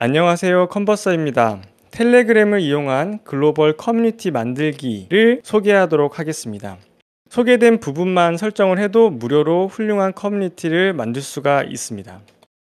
안녕하세요. 컨버서입니다. 텔레그램을 이용한 글로벌 커뮤니티 만들기를 소개하도록 하겠습니다. 소개된 부분만 설정을 해도 무료로 훌륭한 커뮤니티를 만들 수가 있습니다.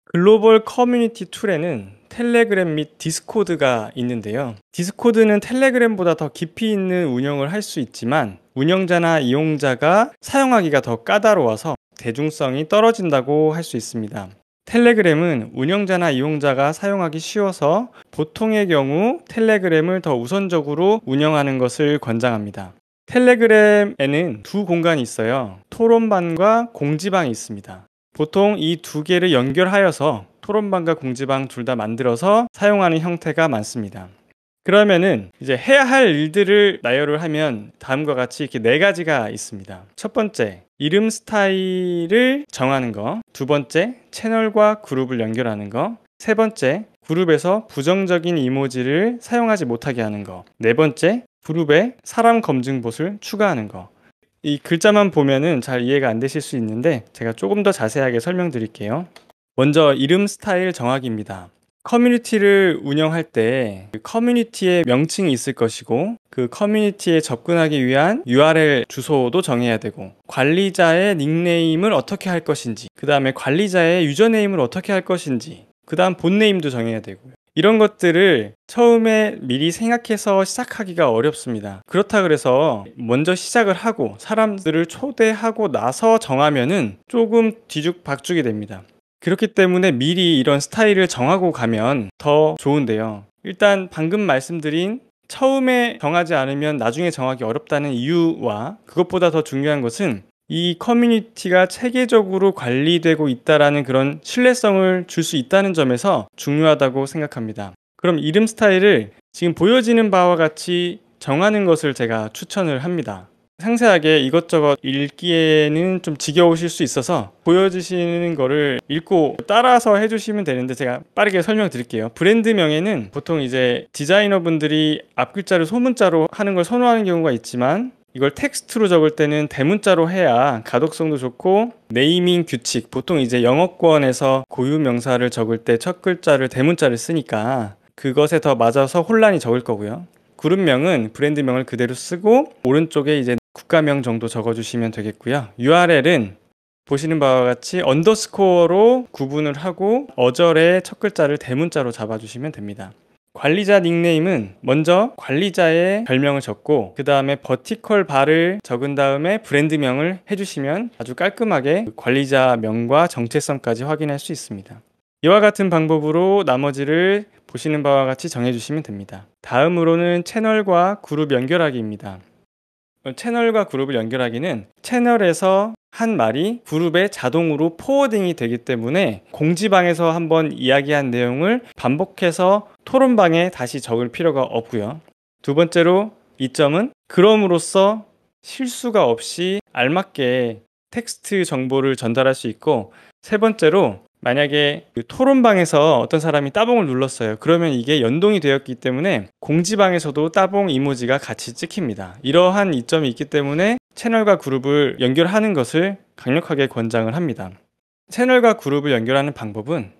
글로벌 커뮤니티 툴에는 텔레그램 및 디스코드가 있는데요. 디스코드는 텔레그램보다 더 깊이 있는 운영을 할 수 있지만 운영자나 이용자가 사용하기가 더 까다로워서 대중성이 떨어진다고 할 수 있습니다. 텔레그램은 운영자나 이용자가 사용하기 쉬워서 보통의 경우 텔레그램을 더 우선적으로 운영하는 것을 권장합니다. 텔레그램에는 두 공간이 있어요. 토론방과 공지방이 있습니다. 보통 이 두 개를 연결하여서 토론방과 공지방 둘 다 만들어서 사용하는 형태가 많습니다. 그러면은 이제 해야 할 일들을 나열을 하면 다음과 같이 이렇게 네 가지가 있습니다. 첫 번째, 이름 스타일을 정하는 거. 두 번째, 채널과 그룹을 연결하는 거. 세 번째, 그룹에서 부정적인 이모지를 사용하지 못하게 하는 거. 네 번째, 그룹에 사람 검증봇을 추가하는 거. 이 글자만 보면은 잘 이해가 안 되실 수 있는데 제가 조금 더 자세하게 설명드릴게요. 먼저 이름 스타일 정하기입니다. 커뮤니티를 운영할 때 커뮤니티의 명칭이 있을 것이고 그 커뮤니티에 접근하기 위한 URL 주소도 정해야 되고 관리자의 닉네임을 어떻게 할 것인지 그 다음에 관리자의 유저네임을 어떻게 할 것인지 그 다음 본네임도 정해야 되고요. 이런 것들을 처음에 미리 생각해서 시작하기가 어렵습니다. 그렇다 그래서 먼저 시작을 하고 사람들을 초대하고 나서 정하면은 조금 뒤죽박죽이 됩니다. 그렇기 때문에 미리 이런 스타일을 정하고 가면 더 좋은데요. 일단 방금 말씀드린 처음에 정하지 않으면 나중에 정하기 어렵다는 이유와 그것보다 더 중요한 것은 이 커뮤니티가 체계적으로 관리되고 있다라는 그런 신뢰성을 줄 수 있다는 점에서 중요하다고 생각합니다. 그럼 이름 스타일을 지금 보여지는 바와 같이 정하는 것을 제가 추천을 합니다. 상세하게 이것저것 읽기에는 좀 지겨우실 수 있어서 보여주시는 거를 읽고 따라서 해주시면 되는데 제가 빠르게 설명드릴게요. 브랜드명에는 보통 이제 디자이너분들이 앞글자를 소문자로 하는 걸 선호하는 경우가 있지만 이걸 텍스트로 적을 때는 대문자로 해야 가독성도 좋고 네이밍 규칙 보통 이제 영어권에서 고유 명사를 적을 때 첫 글자를 대문자를 쓰니까 그것에 더 맞아서 혼란이 적을 거고요. 그룹명은 브랜드명을 그대로 쓰고 오른쪽에 이제 국가명 정도 적어주시면 되겠고요. URL은 보시는 바와 같이 언더스코어로 구분을 하고 어절의 첫 글자를 대문자로 잡아주시면 됩니다. 관리자 닉네임은 먼저 관리자의 별명을 적고 그 다음에 버티컬 바를 적은 다음에 브랜드명을 해주시면 아주 깔끔하게 그 관리자 명과 정체성까지 확인할 수 있습니다. 이와 같은 방법으로 나머지를 보시는 바와 같이 정해주시면 됩니다. 다음으로는 채널과 그룹 연결하기입니다. 채널과 그룹을 연결하기는 채널에서 한 말이 그룹에 자동으로 포워딩이 되기 때문에 공지방에서 한번 이야기한 내용을 반복해서 토론방에 다시 적을 필요가 없고요. 두 번째로 이점은 그럼으로써 실수가 없이 알맞게 텍스트 정보를 전달할 수 있고 세 번째로 만약에 그 토론방에서 어떤 사람이 따봉을 눌렀어요. 그러면 이게 연동이 되었기 때문에 공지방에서도 따봉 이모지가 같이 찍힙니다. 이러한 이점이 있기 때문에 채널과 그룹을 연결하는 것을 강력하게 권장을 합니다. 채널과 그룹을 연결하는 방법은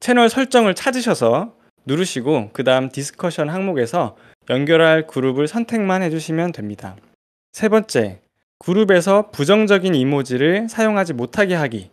채널 설정을 찾으셔서 누르시고 그 다음 디스커션 항목에서 연결할 그룹을 선택만 해주시면 됩니다. 세 번째, 그룹에서 부정적인 이모지를 사용하지 못하게 하기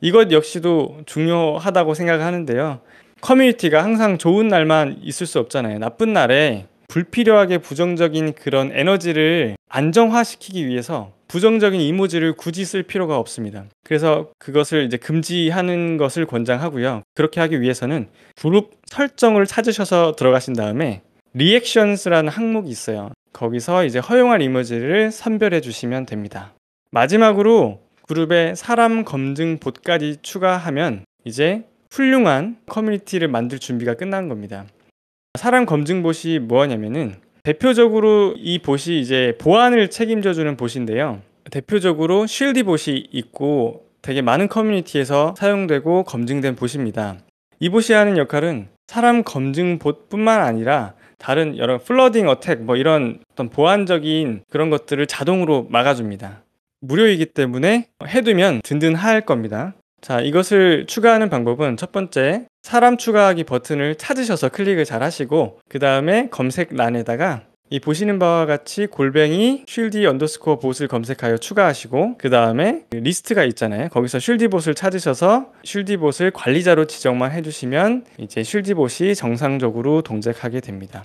이것 역시도 중요하다고 생각하는데요. 커뮤니티가 항상 좋은 날만 있을 수 없잖아요. 나쁜 날에 불필요하게 부정적인 그런 에너지를 안정화시키기 위해서 부정적인 이모지를 굳이 쓸 필요가 없습니다. 그래서 그것을 이제 금지하는 것을 권장하고요. 그렇게 하기 위해서는 그룹 설정을 찾으셔서 들어가신 다음에 리액션스라는 항목이 있어요. 거기서 이제 허용할 이모지를 선별해 주시면 됩니다. 마지막으로 그룹에 사람 검증 봇까지 추가하면 이제 훌륭한 커뮤니티를 만들 준비가 끝난 겁니다. 사람 검증 봇이 뭐냐면은 대표적으로 이 봇이 이제 보안을 책임져 주는 봇인데요. 대표적으로 쉴디 봇이 있고 되게 많은 커뮤니티에서 사용되고 검증된 봇입니다. 이 봇이 하는 역할은 사람 검증 봇뿐만 아니라 다른 여러 플러딩 어택 뭐 이런 어떤 보안적인 그런 것들을 자동으로 막아줍니다. 무료이기 때문에 해두면 든든할 겁니다. 자, 이것을 추가하는 방법은 첫 번째, 사람 추가하기 버튼을 찾으셔서 클릭을 잘 하시고, 그 다음에 검색란에다가 이 보시는 바와 같이 골뱅이 쉴디 언더스코어 봇을 검색하여 추가하시고 그 다음에 리스트가 있잖아요 거기서 쉴디 봇을 찾으셔서 쉴디 봇을 관리자로 지정만 해주시면 이제 쉴디 봇이 정상적으로 동작하게 됩니다